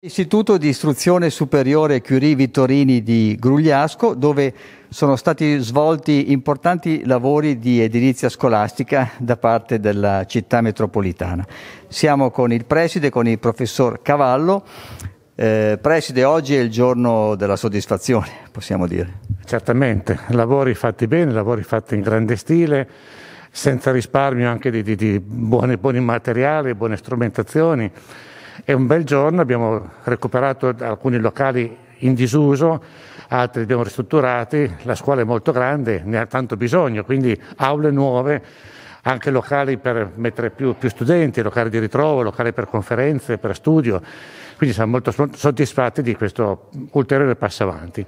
Istituto di istruzione superiore Curie Vittorini di Grugliasco, dove sono stati svolti importanti lavori di edilizia scolastica da parte della città metropolitana. Siamo con il preside, con il professor Cavallo. Eh, preside, oggi è il giorno della soddisfazione, possiamo dire. Certamente, lavori fatti bene, lavori fatti in grande stile, senza risparmio anche di, di, di buoni, buoni materiali, buone strumentazioni e un bel giorno abbiamo recuperato alcuni locali in disuso, altri li abbiamo ristrutturati, la scuola è molto grande, ne ha tanto bisogno, quindi aule nuove, anche locali per mettere più, più studenti, locali di ritrovo, locali per conferenze, per studio, quindi siamo molto soddisfatti di questo ulteriore passo avanti.